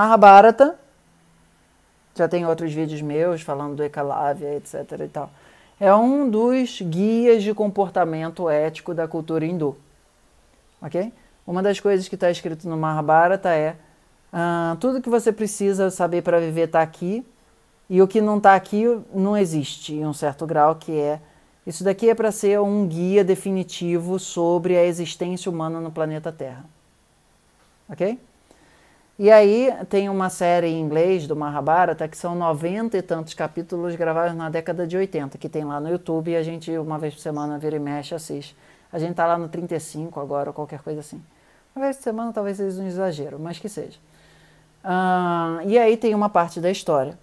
Mahabharata. Já tem outros vídeos meus falando do Ekalavya, etc. e tal. É um dos guias de comportamento ético da cultura hindu. Ok? Uma das coisas que está escrito no Mahabharata é ah, tudo que você precisa saber para viver está aqui e o que não está aqui não existe em um certo grau que é isso daqui é para ser um guia definitivo sobre a existência humana no planeta Terra. Ok? E aí tem uma série em inglês do Mahabharata que são noventa e tantos capítulos gravados na década de 80, que tem lá no YouTube e a gente uma vez por semana vira e mexe, assiste. A gente tá lá no 35 agora ou qualquer coisa assim. Uma vez por semana talvez seja um exagero, mas que seja. e aí tem uma parte da história.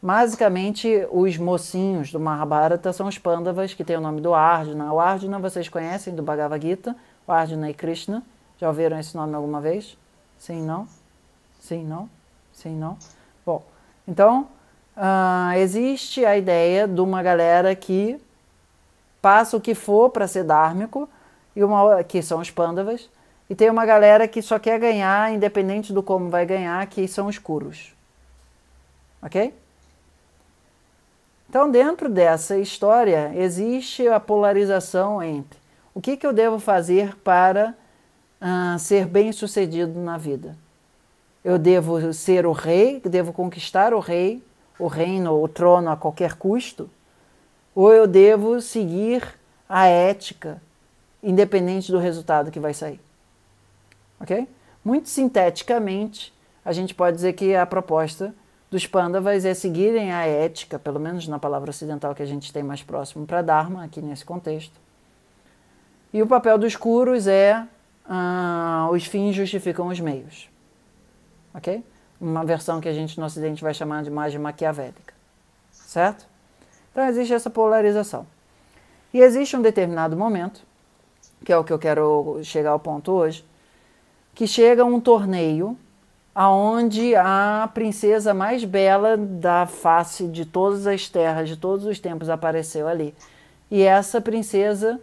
Basicamente, os mocinhos do Mahabharata são os Pandavas, que tem o nome do Arjuna. O Arjuna vocês conhecem do Bhagavad Gita, o Arjuna e Krishna. Já ouviram esse nome alguma vez? Sim, não? Sim, não? Sim, não? Bom, então uh, existe a ideia de uma galera que passa o que for para ser dármico, e uma, que são os pândavas, e tem uma galera que só quer ganhar, independente do como vai ganhar, que são os curos. Ok? Então, dentro dessa história, existe a polarização entre o que, que eu devo fazer para uh, ser bem sucedido na vida eu devo ser o rei, devo conquistar o rei, o reino, o trono a qualquer custo, ou eu devo seguir a ética, independente do resultado que vai sair. Ok? Muito sinteticamente, a gente pode dizer que a proposta dos Pandavas é seguirem a ética, pelo menos na palavra ocidental que a gente tem mais próximo para Dharma, aqui nesse contexto. E o papel dos curos é ah, os fins justificam os meios ok? Uma versão que a gente no Ocidente vai chamar de imagem maquiavélica, certo? Então existe essa polarização. E existe um determinado momento, que é o que eu quero chegar ao ponto hoje, que chega um torneio aonde a princesa mais bela da face de todas as terras, de todos os tempos apareceu ali. E essa princesa,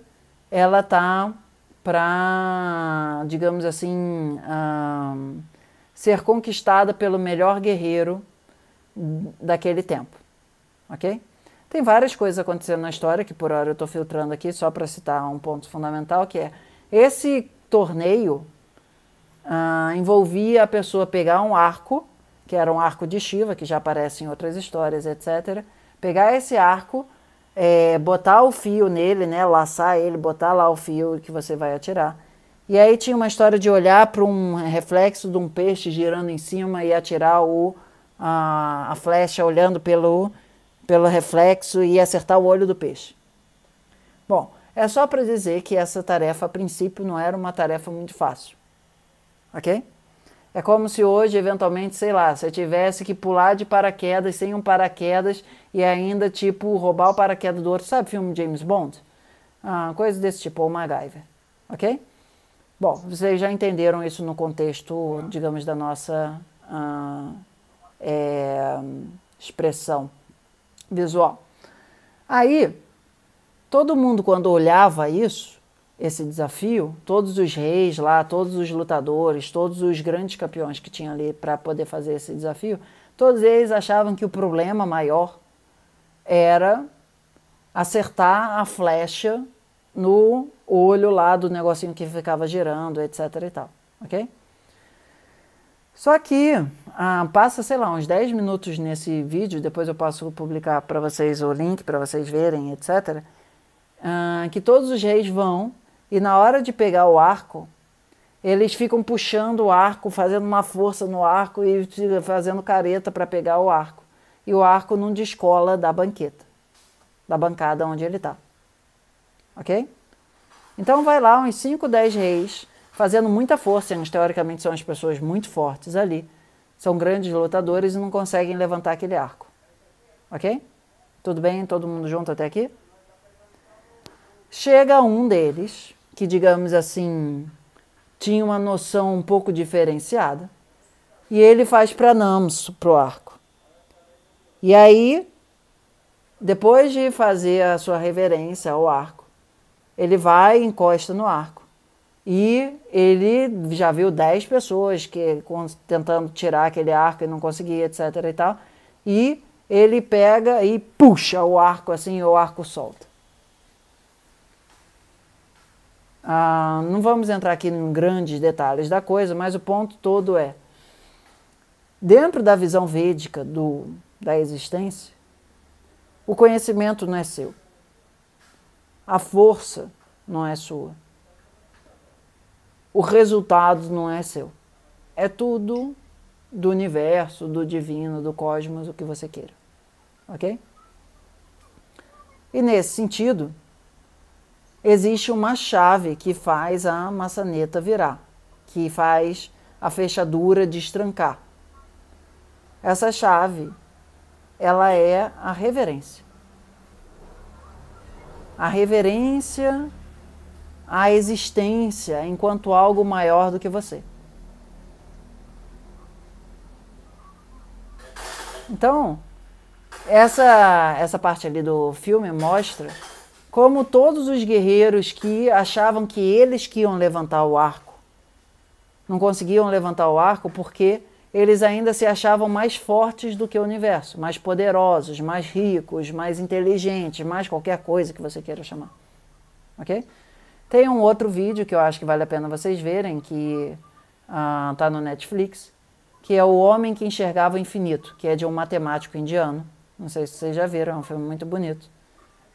ela tá para, digamos assim, hum, ser conquistada pelo melhor guerreiro daquele tempo. Ok? Tem várias coisas acontecendo na história que por hora eu estou filtrando aqui só para citar um ponto fundamental que é esse torneio ah, envolvia a pessoa pegar um arco que era um arco de Shiva que já aparece em outras histórias, etc. Pegar esse arco, é, botar o fio nele, né, laçar ele, botar lá o fio que você vai atirar e aí tinha uma história de olhar para um reflexo de um peixe girando em cima e atirar o, a, a flecha olhando pelo, pelo reflexo e acertar o olho do peixe. Bom, é só para dizer que essa tarefa, a princípio, não era uma tarefa muito fácil. Ok? É como se hoje, eventualmente, sei lá, você tivesse que pular de paraquedas sem um paraquedas e ainda, tipo, roubar o paraquedas do outro. Sabe filme James Bond? Ah, coisa desse tipo, ou MacGyver. Ok? Bom, vocês já entenderam isso no contexto, digamos, da nossa ah, é, expressão visual. Aí, todo mundo, quando olhava isso, esse desafio, todos os reis lá, todos os lutadores, todos os grandes campeões que tinham ali para poder fazer esse desafio, todos eles achavam que o problema maior era acertar a flecha no olho lá do negocinho que ficava girando, etc e tal, ok? Só que ah, passa, sei lá, uns 10 minutos nesse vídeo, depois eu posso publicar para vocês o link para vocês verem, etc. Ah, que todos os reis vão e na hora de pegar o arco, eles ficam puxando o arco, fazendo uma força no arco e fazendo careta para pegar o arco. E o arco não descola da banqueta, da bancada onde ele está. Ok? Então vai lá uns 5, 10 reis, fazendo muita força, eles teoricamente são as pessoas muito fortes ali, são grandes lutadores e não conseguem levantar aquele arco. Ok? Tudo bem? Todo mundo junto até aqui? Chega um deles, que digamos assim, tinha uma noção um pouco diferenciada, e ele faz pranams pro arco. E aí, depois de fazer a sua reverência ao arco, ele vai e encosta no arco. E ele já viu 10 pessoas que tentando tirar aquele arco e não conseguia, etc e tal. E ele pega e puxa o arco assim, o arco solta. Ah, não vamos entrar aqui em grandes detalhes da coisa, mas o ponto todo é: dentro da visão védica do, da existência, o conhecimento não é seu. A força não é sua. O resultado não é seu. É tudo do universo, do divino, do cosmos, o que você queira. Ok? E nesse sentido, existe uma chave que faz a maçaneta virar, que faz a fechadura destrancar. Essa chave, ela é a reverência a reverência à existência enquanto algo maior do que você. Então, essa, essa parte ali do filme mostra como todos os guerreiros que achavam que eles que iam levantar o arco não conseguiam levantar o arco porque eles ainda se achavam mais fortes do que o universo, mais poderosos, mais ricos, mais inteligentes, mais qualquer coisa que você queira chamar. Ok? Tem um outro vídeo que eu acho que vale a pena vocês verem, que está ah, uh, no Netflix, que é O Homem que Enxergava o Infinito, que é de um matemático indiano. Não sei se vocês já viram, é um filme muito bonito.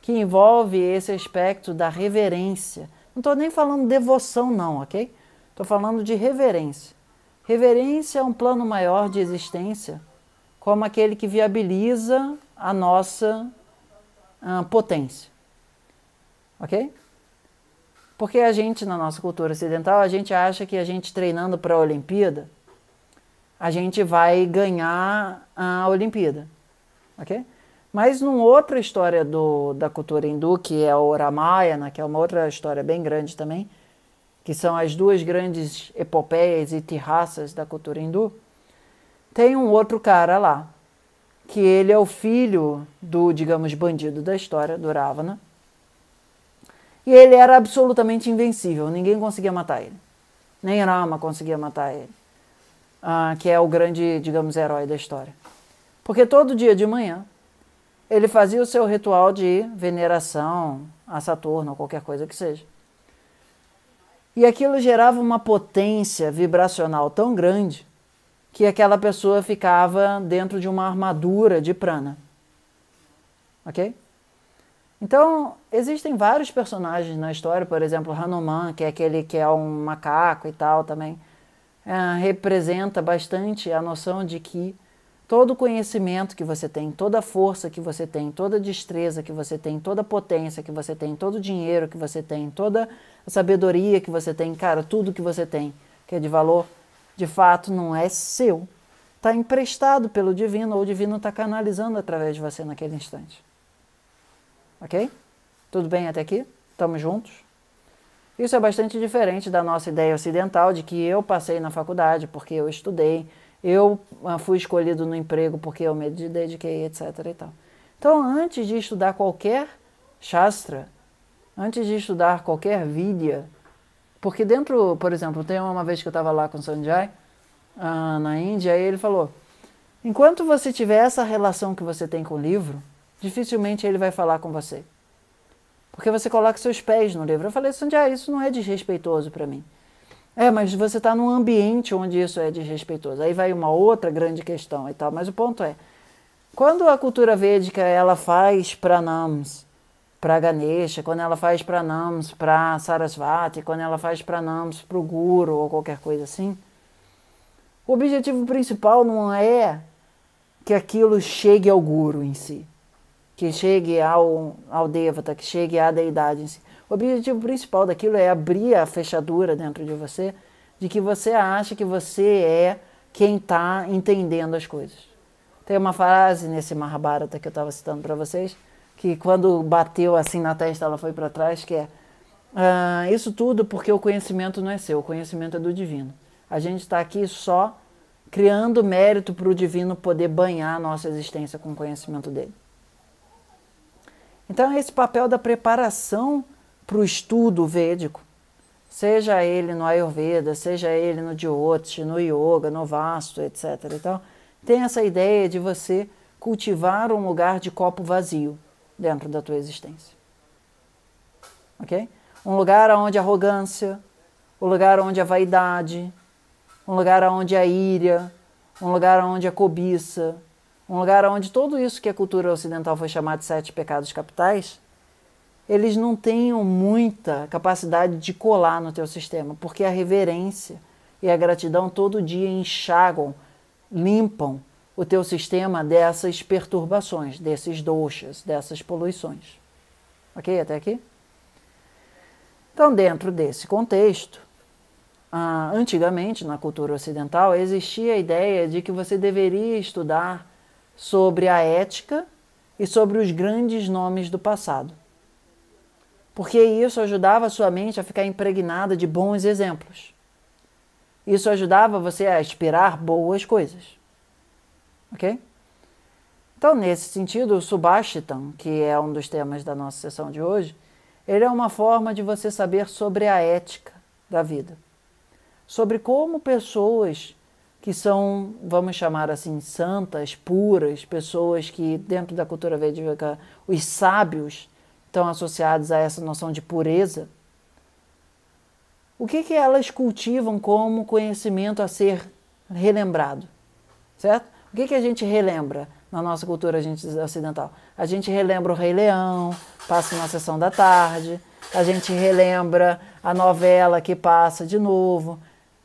Que envolve esse aspecto da reverência. Não estou nem falando devoção, não, ok? Estou falando de reverência. Reverência a é um plano maior de existência, como aquele que viabiliza a nossa uh, potência. Ok? Porque a gente, na nossa cultura ocidental, a gente acha que a gente treinando para a Olimpíada, a gente vai ganhar a Olimpíada. Ok? Mas numa outra história do, da cultura hindu, que é o Ramayana, que é uma outra história bem grande também, que são as duas grandes epopeias e tirraças da cultura hindu, tem um outro cara lá, que ele é o filho do, digamos, bandido da história, do Ravana. E ele era absolutamente invencível, ninguém conseguia matar ele. Nem Rama conseguia matar ele, ah, que é o grande, digamos, herói da história. Porque todo dia de manhã ele fazia o seu ritual de veneração a Saturno, ou qualquer coisa que seja. E aquilo gerava uma potência vibracional tão grande que aquela pessoa ficava dentro de uma armadura de prana. Ok? Então, existem vários personagens na história, por exemplo, Hanuman, que é aquele que é um macaco e tal também, é, representa bastante a noção de que todo conhecimento que você tem, toda força que você tem, toda destreza que você tem, toda potência que você tem, todo dinheiro que você tem, toda a sabedoria que você tem, cara, tudo que você tem, que é de valor, de fato não é seu. Está emprestado pelo divino, ou o divino está canalizando através de você naquele instante. Ok? Tudo bem até aqui? Estamos juntos? Isso é bastante diferente da nossa ideia ocidental de que eu passei na faculdade porque eu estudei, eu ah, fui escolhido no emprego porque eu me dediquei, etc. Então, antes de estudar qualquer Shastra, antes de estudar qualquer vidya, porque dentro, por exemplo, tem uma vez que eu estava lá com o Sanjay, ah, na Índia, e ele falou: enquanto você tiver essa relação que você tem com o livro, dificilmente ele vai falar com você. Porque você coloca seus pés no livro. Eu falei, Sanjay, isso não é desrespeitoso para mim. É, mas você está num ambiente onde isso é desrespeitoso. Aí vai uma outra grande questão e tal. Mas o ponto é, quando a cultura védica ela faz pranams, para Ganesha, quando ela faz pranams para Sarasvati, quando ela faz pranams para o Guru ou qualquer coisa assim. O objetivo principal não é que aquilo chegue ao Guru em si, que chegue ao, ao Devata, que chegue à deidade em si. O objetivo principal daquilo é abrir a fechadura dentro de você de que você acha que você é quem está entendendo as coisas. Tem uma frase nesse Mahabharata que eu estava citando para vocês que quando bateu assim na testa ela foi para trás, que é ah, isso tudo porque o conhecimento não é seu, o conhecimento é do divino. A gente está aqui só criando mérito para o divino poder banhar a nossa existência com o conhecimento dele. Então, é esse papel da preparação para o estudo védico, seja ele no Ayurveda, seja ele no Jyotish, no Yoga, no Vasto, etc. Então, tem essa ideia de você cultivar um lugar de copo vazio dentro da tua existência. Ok? Um lugar onde a arrogância, um lugar onde a vaidade, um lugar onde a ira, um lugar onde a cobiça, um lugar onde tudo isso que a cultura ocidental foi chamar de sete pecados capitais, eles não tenham muita capacidade de colar no teu sistema, porque a reverência e a gratidão todo dia enxagam, limpam o teu sistema dessas perturbações, desses doxas, dessas poluições. Ok? Até aqui? Então, dentro desse contexto, ah, antigamente na cultura ocidental existia a ideia de que você deveria estudar sobre a ética e sobre os grandes nomes do passado. Porque isso ajudava a sua mente a ficar impregnada de bons exemplos. Isso ajudava você a aspirar boas coisas ok? Então, nesse sentido, o Subhashitam, que é um dos temas da nossa sessão de hoje, ele é uma forma de você saber sobre a ética da vida, sobre como pessoas que são, vamos chamar assim, santas, puras, pessoas que dentro da cultura védica, os sábios estão associados a essa noção de pureza. O que, que elas cultivam como conhecimento a ser relembrado, certo? O que, que a gente relembra na nossa cultura gente, ocidental? A gente relembra o Rei Leão, passa na sessão da tarde, a gente relembra a novela que passa de novo,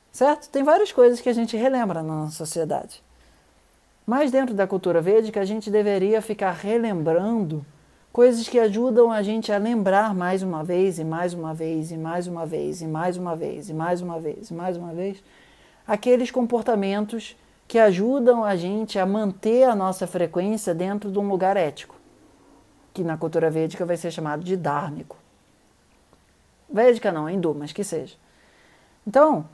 certo? Tem várias coisas que a gente relembra na nossa sociedade. Mas dentro da cultura védica, a gente deveria ficar relembrando coisas que ajudam a gente a lembrar mais uma vez, e mais uma vez, e mais uma vez, e mais uma vez, e mais uma vez, e mais uma vez, mais uma vez aqueles comportamentos que ajudam a gente a manter a nossa frequência dentro de um lugar ético, que na cultura védica vai ser chamado de dármico. Védica não, hindu, mas que seja. Então,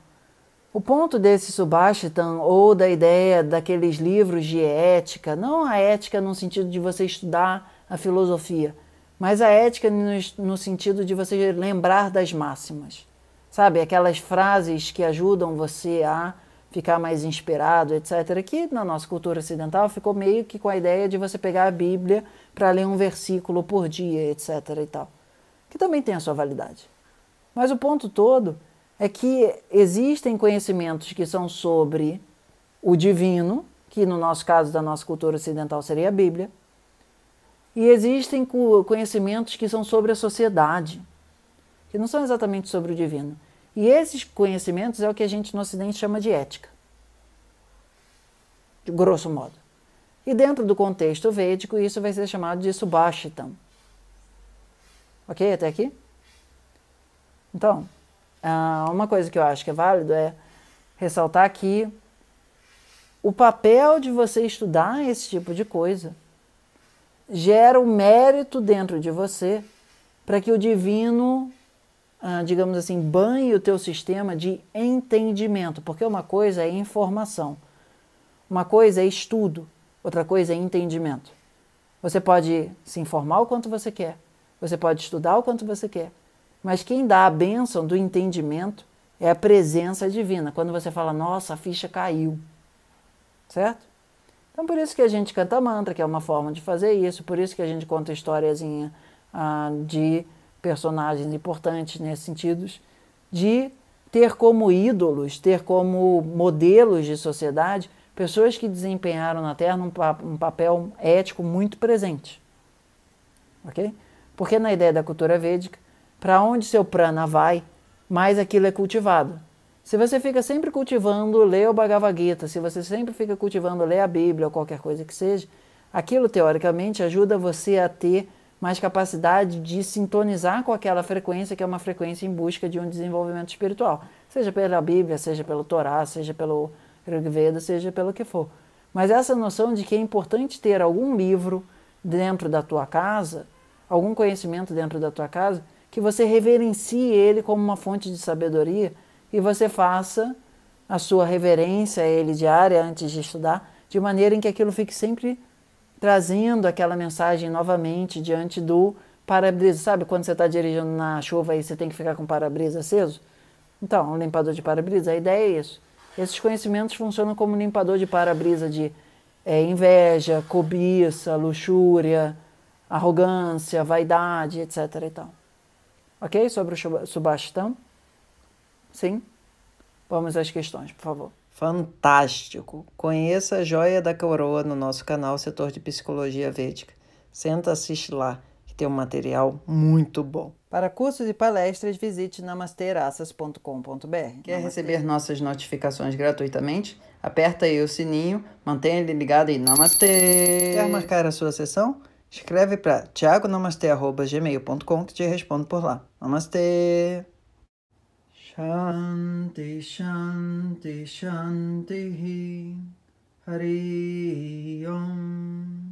o ponto desse Subhashitan ou da ideia daqueles livros de ética, não a ética no sentido de você estudar a filosofia, mas a ética no, sentido de você lembrar das máximas. Sabe, aquelas frases que ajudam você a ficar mais inspirado, etc. Que na nossa cultura ocidental ficou meio que com a ideia de você pegar a Bíblia para ler um versículo por dia, etc. e tal. Que também tem a sua validade. Mas o ponto todo é que existem conhecimentos que são sobre o divino, que no nosso caso da nossa cultura ocidental seria a Bíblia, e existem conhecimentos que são sobre a sociedade, que não são exatamente sobre o divino. E esses conhecimentos é o que a gente no Ocidente chama de ética, de grosso modo. E dentro do contexto védico, isso vai ser chamado de subashitam. Ok? Até aqui? Então, ah, uma coisa que eu acho que é válido é ressaltar que o papel de você estudar esse tipo de coisa gera o um mérito dentro de você para que o divino ah, digamos assim, banhe o teu sistema de entendimento, porque uma coisa é informação, uma coisa é estudo, outra coisa é entendimento. Você pode se informar o quanto você quer, você pode estudar o quanto você quer, mas quem dá a bênção do entendimento é a presença divina. Quando você fala, nossa, a ficha caiu, certo? Então, por isso que a gente canta mantra, que é uma forma de fazer isso, por isso que a gente conta historiazinha ah, de personagens importantes nesses sentidos, de ter como ídolos, ter como modelos de sociedade pessoas que desempenharam na Terra um, um papel ético muito presente. Ok? Porque na ideia da cultura védica, para onde seu prana vai, mais aquilo é cultivado. Se você fica sempre cultivando lê o Bhagavad Gita, se você sempre fica cultivando lê a Bíblia ou qualquer coisa que seja, aquilo teoricamente ajuda você a ter mais capacidade de sintonizar com aquela frequência que é uma frequência em busca de um desenvolvimento espiritual, seja pela Bíblia, seja pelo Torá, seja pelo Rig Veda, seja pelo que for. Mas essa noção de que é importante ter algum livro dentro da tua casa, algum conhecimento dentro da tua casa, que você reverencie ele como uma fonte de sabedoria e você faça a sua reverência a ele diária antes de estudar, de maneira em que aquilo fique sempre trazendo aquela mensagem novamente diante do para-brisa. Sabe quando você está dirigindo na chuva e você tem que ficar com o para-brisa aceso? Então, um limpador de para-brisa, a ideia é isso. Esses conhecimentos funcionam como limpador de para-brisa de é, inveja, cobiça, luxúria, arrogância, vaidade, etc. E tal. Ok? Sobre o Subastão? Sim? Vamos às questões, por favor. Fantástico! Conheça a Joia da Coroa no nosso canal Setor de Psicologia Védica. Senta, assiste lá, que tem um material muito bom. Para cursos e palestras, visite namasteraças.com.br. Quer receber nossas notificações gratuitamente? Aperta aí o sininho, mantenha ele ligado e Namastê! Quer marcar a sua sessão? Escreve para tiagonamastê.gmail.com que te respondo por lá. Namastê! Shanti, Shanti, Shanti, Hari Om.